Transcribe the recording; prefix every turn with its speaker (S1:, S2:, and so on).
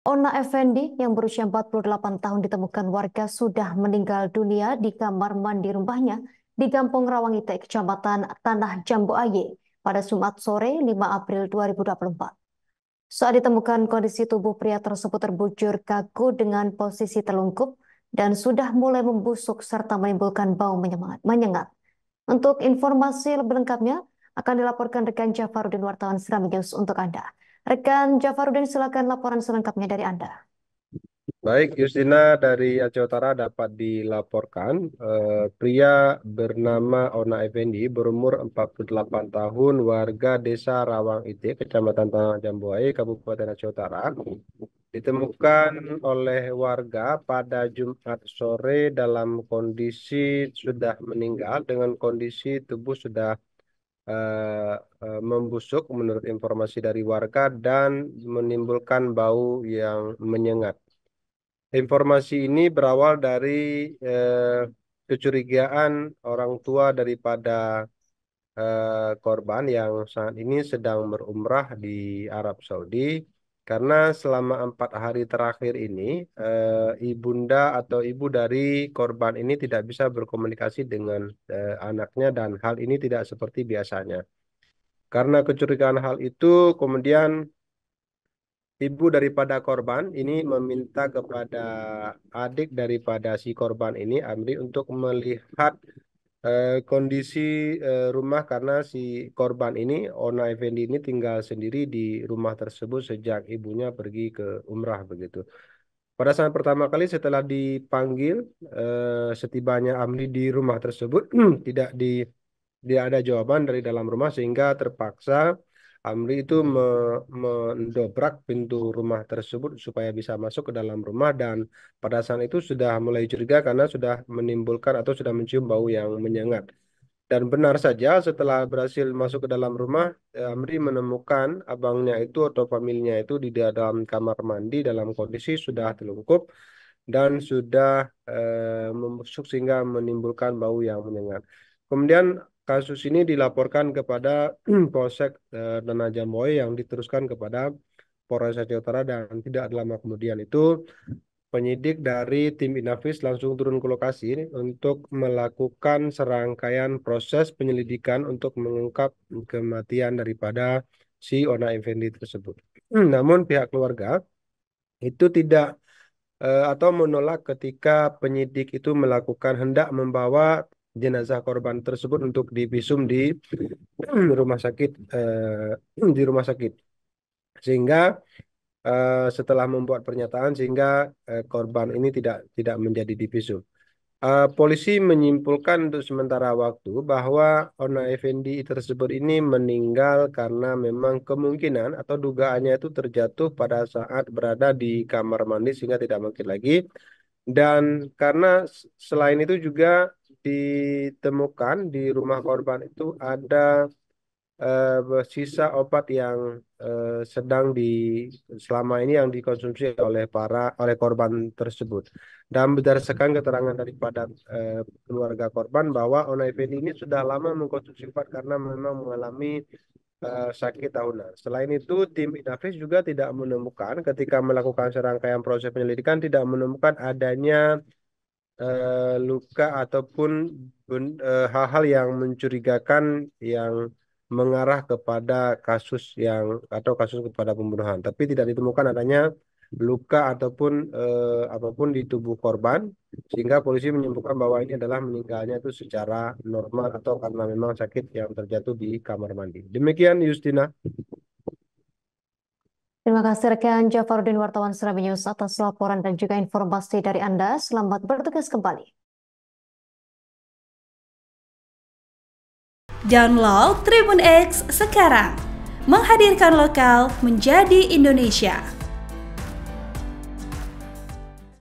S1: Ona Effendi yang berusia 48 tahun ditemukan warga sudah meninggal dunia di kamar mandi rumahnya di Kampung Rawangite, Kecamatan Tanah Jambu Aye pada Jumat sore 5 April 2024. Saat ditemukan kondisi tubuh pria tersebut terbujur kaku dengan posisi telungkup dan sudah mulai membusuk serta menimbulkan bau menyengat. Untuk informasi lebih lengkapnya, akan dilaporkan rekan Jafarudin Wartawan Seram News untuk Anda. Rekan Jafarudin, silakan laporan selengkapnya dari Anda.
S2: Baik, Yustina dari Aceh Utara dapat dilaporkan eh, pria bernama Ona Effendi berumur 48 tahun warga Desa Rawang Ite, Kecamatan Tanah Jambuai, Kabupaten Aceh Utara ditemukan oleh warga pada Jumat sore dalam kondisi sudah meninggal dengan kondisi tubuh sudah uh, membusuk menurut informasi dari warga dan menimbulkan bau yang menyengat. Informasi ini berawal dari uh, kecurigaan orang tua daripada uh, korban yang saat ini sedang berumrah di Arab Saudi karena selama empat hari terakhir ini, e, ibunda atau ibu dari korban ini tidak bisa berkomunikasi dengan e, anaknya dan hal ini tidak seperti biasanya. Karena kecurigaan hal itu, kemudian ibu daripada korban ini meminta kepada adik daripada si korban ini, Amri, untuk melihat Eh, kondisi eh, rumah karena si korban ini Ona Effendi ini tinggal sendiri di rumah tersebut sejak ibunya pergi ke umrah begitu. Pada saat pertama kali setelah dipanggil eh, setibanya Amri di rumah tersebut tidak di tidak ada jawaban dari dalam rumah sehingga terpaksa Amri itu me mendobrak pintu rumah tersebut supaya bisa masuk ke dalam rumah dan pada saat itu sudah mulai curiga karena sudah menimbulkan atau sudah mencium bau yang menyengat. Dan benar saja setelah berhasil masuk ke dalam rumah, Amri menemukan abangnya itu atau familinya itu di dalam kamar mandi dalam kondisi sudah telungkup dan sudah eh, membusuk sehingga menimbulkan bau yang menyengat. Kemudian kasus ini dilaporkan kepada Polsek eh, Nanaja Moe yang diteruskan kepada Polres Aceh Utara dan tidak lama kemudian itu penyidik dari tim Inavis langsung turun ke lokasi untuk melakukan serangkaian proses penyelidikan untuk mengungkap kematian daripada si Ona Effendi tersebut. Namun pihak keluarga itu tidak eh, atau menolak ketika penyidik itu melakukan hendak membawa jenazah korban tersebut untuk divisum di rumah sakit eh, di rumah sakit sehingga eh, setelah membuat pernyataan sehingga eh, korban ini tidak tidak menjadi divisum. Uh, polisi menyimpulkan untuk sementara waktu bahwa Ona Effendi tersebut ini meninggal karena memang kemungkinan atau dugaannya itu terjatuh pada saat berada di kamar mandi sehingga tidak mungkin lagi. Dan karena selain itu juga ditemukan di rumah korban itu ada uh, sisa obat yang uh, sedang di selama ini yang dikonsumsi oleh para oleh korban tersebut. Dan berdasarkan keterangan daripada uh, eh, keluarga korban bahwa Ona ini sudah lama mengkonsumsi obat karena memang mengalami uh, sakit tahunan. Selain itu, tim Inafis juga tidak menemukan ketika melakukan serangkaian proses penyelidikan tidak menemukan adanya uh, luka ataupun eh, hal-hal uh, yang mencurigakan yang mengarah kepada kasus yang atau kasus kepada pembunuhan, tapi tidak ditemukan adanya luka ataupun eh, apapun di tubuh korban sehingga polisi menyimpulkan bahwa ini adalah meninggalnya itu secara normal atau karena memang sakit yang terjatuh di kamar mandi. Demikian Yustina.
S1: Terima kasih rekan Jafarudin Wartawan Serabi News atas laporan dan juga informasi dari Anda. Selamat bertugas kembali. Download Tribun X sekarang. Menghadirkan lokal menjadi Indonesia.